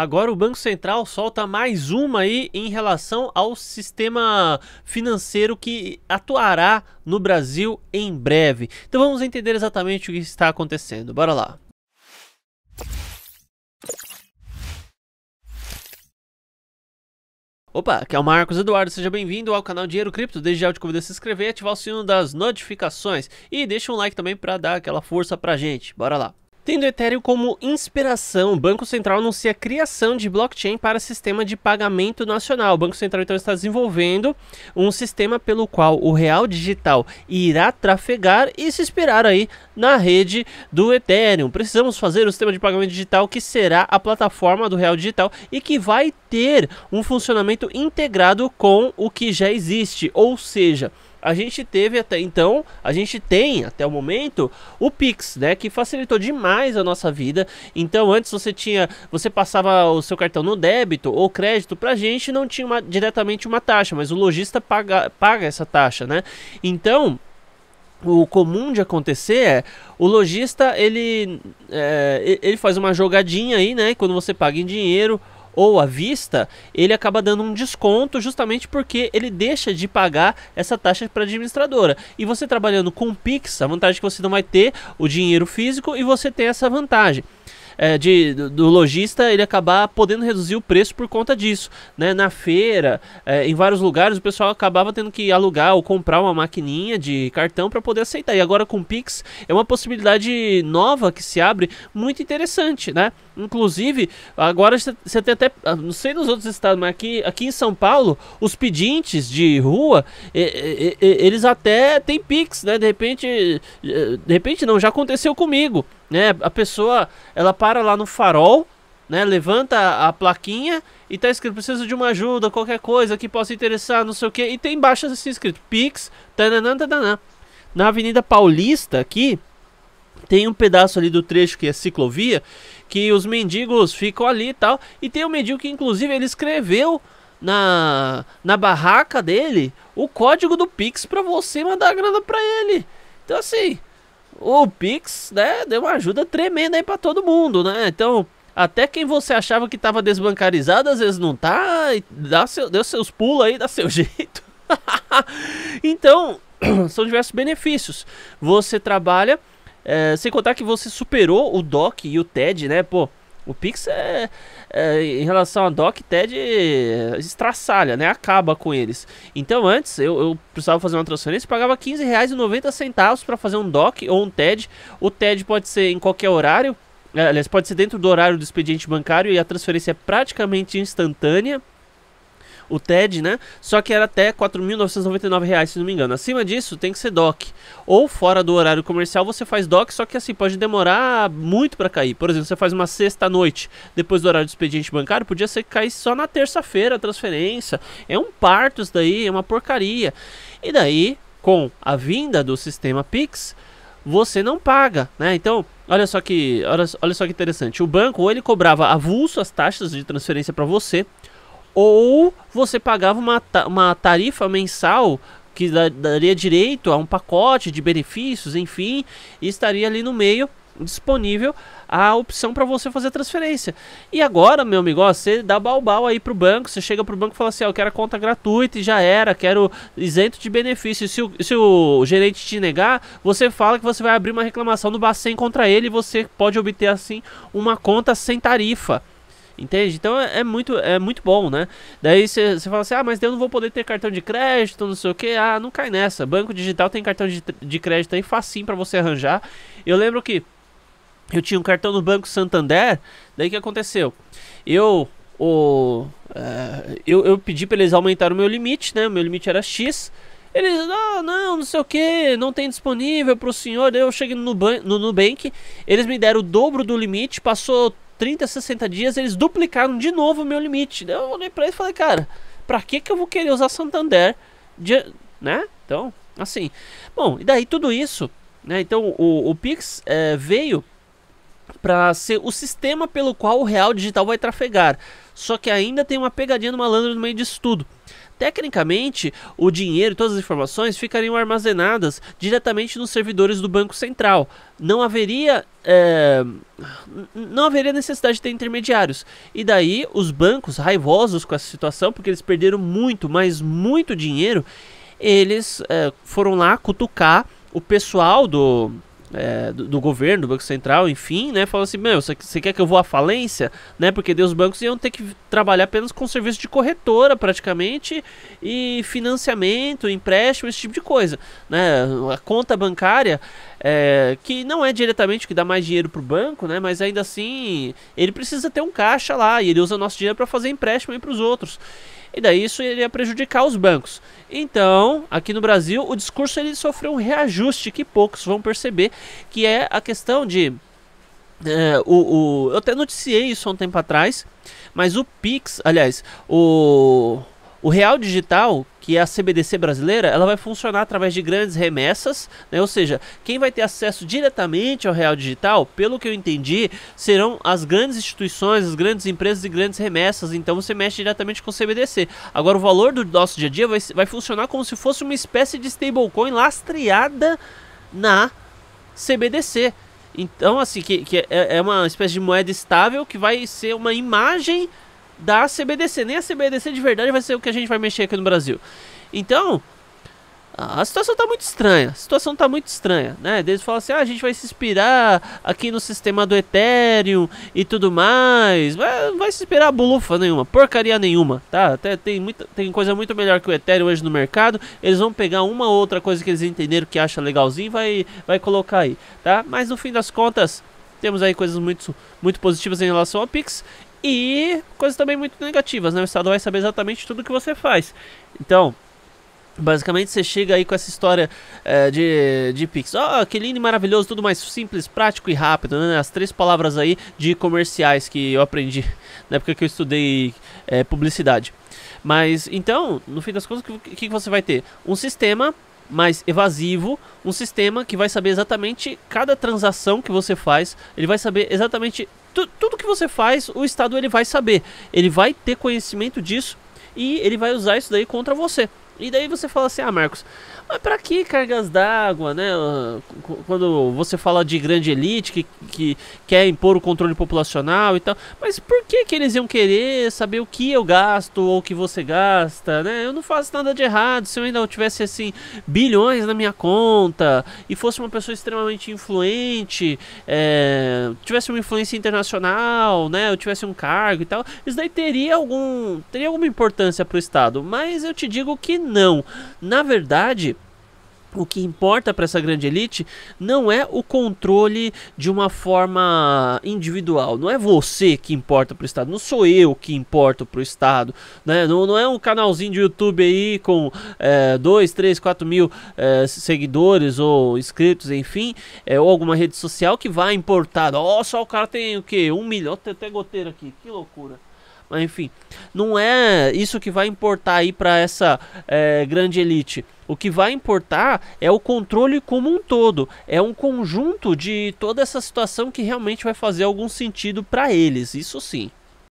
Agora o Banco Central solta mais uma aí em relação ao sistema financeiro que atuará no Brasil em breve. Então vamos entender exatamente o que está acontecendo. Bora lá. Opa, aqui é o Marcos Eduardo, seja bem-vindo ao canal Dinheiro Cripto. Desde já eu te convido a se inscrever, ativar o sino das notificações e deixa um like também para dar aquela força pra gente. Bora lá. Tendo Ethereum como inspiração, o Banco Central anuncia a criação de blockchain para sistema de pagamento nacional. O Banco Central então está desenvolvendo um sistema pelo qual o real digital irá trafegar e se inspirar aí na rede do Ethereum. Precisamos fazer o sistema de pagamento digital que será a plataforma do real digital e que vai ter um funcionamento integrado com o que já existe, ou seja, a gente teve até então, a gente tem até o momento o Pix, né, que facilitou demais a nossa vida. Então, antes você tinha, você passava o seu cartão no débito ou crédito pra gente, não tinha uma, diretamente uma taxa, mas o lojista paga, paga essa taxa, né? Então, o comum de acontecer é o lojista ele é, ele faz uma jogadinha aí, né? Quando você paga em dinheiro ou à vista, ele acaba dando um desconto justamente porque ele deixa de pagar essa taxa para a administradora. E você trabalhando com Pix, a vantagem é que você não vai ter o dinheiro físico e você tem essa vantagem é, de, do, lojista ele acabar podendo reduzir o preço por conta disso. Né? Na feira, é, em vários lugares, o pessoal acabava tendo que alugar ou comprar uma maquininha de cartão para poder aceitar. E agora com o Pix é uma possibilidade nova que se abre, muito interessante, né? Inclusive, agora você tem até, ah, não sei nos outros estados, mas aqui, aqui em São Paulo, os pedintes de rua, e, e, e, eles até têm Pix, né? De repente, eh, de repente não, já aconteceu comigo. Né? A pessoa, ela para lá no farol, né? Levanta a plaquinha e tá escrito: preciso de uma ajuda, qualquer coisa que possa interessar, não sei o que. E tem embaixo assim escrito: Pix, tananã, tananã. Na Avenida Paulista, aqui, tem um pedaço ali do trecho que é ciclovia, que os mendigos ficam ali e tal. E tem um mendigo que, inclusive, ele escreveu na, na barraca dele o código do Pix para você mandar a grana para ele. Então, assim, o Pix, né, deu uma ajuda tremenda aí para todo mundo, né? Então, até quem você achava que tava desbancarizado, às vezes não tá, dá seu, deu seus pulos aí, dá seu jeito. então, são diversos benefícios. Você trabalha, é, sem contar que você superou o DOC e o TED, né? Pô, o Pix é, é, em relação a Doc, TED estraçalha, né? Acaba com eles. Então antes eu, eu precisava fazer uma transferência e pagava R$15,90 para fazer um Doc ou um TED. O TED pode ser em qualquer horário, é, aliás, pode ser dentro do horário do expediente bancário e a transferência é praticamente instantânea o TED, né? Só que era até R$ 4.999, se não me engano. Acima disso, tem que ser DOC. Ou fora do horário comercial, você faz DOC, só que assim, pode demorar muito para cair. Por exemplo, você faz uma sexta-noite, depois do horário do expediente bancário, podia ser que caísse só na terça-feira a transferência. É um parto isso daí, é uma porcaria. E daí, com a vinda do sistema Pix, você não paga, né? Então, olha só que, olha, olha só que interessante. O banco ou ele cobrava avulso as taxas de transferência para você, ou você pagava uma, uma tarifa mensal que daria direito a um pacote de benefícios, enfim, e estaria ali no meio disponível a opção para você fazer transferência. E agora, meu amigo, ó, você dá balbal aí pro banco, você chega pro banco e fala assim, ó, eu quero a conta gratuita e já era, quero isento de benefícios Se o, se o gerente te negar, você fala que você vai abrir uma reclamação no Bacen contra ele e você pode obter assim uma conta sem tarifa. Entende? Então é, é, muito, é muito bom, né? Daí você fala assim, ah, mas eu não vou poder ter cartão de crédito, não sei o que. Ah, não cai nessa. Banco digital tem cartão de, de crédito aí facinho para você arranjar. Eu lembro que eu tinha um cartão no Banco Santander, daí que aconteceu? Eu o, eh, eu, eu pedi para eles aumentar o meu limite, né? O meu limite era X. Eles, ah, não, não sei o que, não tem disponível para o senhor. Eu cheguei no, ban no Nubank, eles me deram o dobro do limite, passou 30, 60 dias, eles duplicaram de novo o meu limite. Eu olhei pra eles e falei, cara, pra que que eu vou querer usar Santander? De, né? Então, assim. Bom, e daí tudo isso, né? Então, o, o Pix é, veio para ser o sistema pelo qual o real digital vai trafegar. Só que ainda tem uma pegadinha do malandro no meio disso tudo. Tecnicamente, o dinheiro e todas as informações ficariam armazenadas diretamente nos servidores do Banco Central. Não haveria. É, não haveria necessidade de ter intermediários. E daí, os bancos, raivosos com essa situação, porque eles perderam muito, mas muito dinheiro, eles é, foram lá cutucar o pessoal do é, do, do, governo, do Banco Central, enfim, né? Falou assim, meu, você quer que eu vou à falência? Né? Porque os bancos iam ter que trabalhar apenas com serviço de corretora, praticamente, e financiamento, empréstimo, esse tipo de coisa, né? A conta bancária, é, que não é diretamente o que dá mais dinheiro pro banco, né? Mas ainda assim, ele precisa ter um caixa lá, e ele usa nosso dinheiro para fazer empréstimo para os outros e daí isso iria prejudicar os bancos. Então, aqui no Brasil, o discurso ele sofreu um reajuste que poucos vão perceber, que é a questão de é, o, o, eu até noticiei isso há um tempo atrás, mas o Pix, aliás, o o real digital, que é a CBDC brasileira, ela vai funcionar através de grandes remessas, né? ou seja, quem vai ter acesso diretamente ao real digital, pelo que eu entendi, serão as grandes instituições, as grandes empresas e grandes remessas, então você mexe diretamente com o CBDC. Agora, o valor do nosso dia a dia vai, vai funcionar como se fosse uma espécie de stablecoin lastreada na CBDC. Então, assim, que, que é, é uma espécie de moeda estável que vai ser uma imagem da CBDC. Nem a CBDC de verdade vai ser o que a gente vai mexer aqui no Brasil. Então, a situação está muito estranha. A situação está muito estranha, né? Eles falam assim: ah, a gente vai se inspirar aqui no sistema do Ethereum e tudo mais. Vai, vai se inspirar bolufa nenhuma, porcaria nenhuma, tá? Até tem, muita, tem coisa muito melhor que o Ethereum hoje no mercado. Eles vão pegar uma ou outra coisa que eles entenderam que acha legalzinho e vai, vai colocar aí, tá? Mas no fim das contas, temos aí coisas muito, muito positivas em relação ao Pix e coisas também muito negativas, né? O Estado vai saber exatamente tudo que você faz. Então, Basicamente você chega aí com essa história é, de, de Pix. Ó, oh, que lindo e maravilhoso, tudo mais simples, prático e rápido, né? As três palavras aí de comerciais que eu aprendi na época que eu estudei é, publicidade. Mas então, no fim das contas, o que, que você vai ter? Um sistema mais evasivo, um sistema que vai saber exatamente cada transação que você faz, ele vai saber exatamente tudo que você faz, o Estado ele vai saber. Ele vai ter conhecimento disso e ele vai usar isso daí contra você. E daí você fala assim: ah, Marcos, mas para que cargas d'água, né? Quando você fala de grande elite que, que quer impor o controle populacional e tal, mas por que que eles iam querer saber o que eu gasto ou o que você gasta, né? Eu não faço nada de errado, se eu ainda tivesse, assim, bilhões na minha conta e fosse uma pessoa extremamente influente, é, tivesse uma influência internacional, né? Eu tivesse um cargo e tal, isso daí teria algum, teria alguma importância para o Estado, mas eu te digo que não. Na verdade, o que importa para essa grande elite não é o controle de uma forma individual. Não é você que importa para o Estado. Não sou eu que importo para o Estado. Né? Não, não, é um canalzinho de YouTube aí com 2, 3, 4 mil é, seguidores ou inscritos, enfim, é, ou alguma rede social que vai importar. oh, só o cara tem o quê? Um milhão. Tem até goteira aqui. Que loucura. Mas enfim, não é isso que vai importar aí para essa é, grande elite. O que vai importar é o controle como um todo, é um conjunto de toda essa situação que realmente vai fazer algum sentido para eles, isso sim.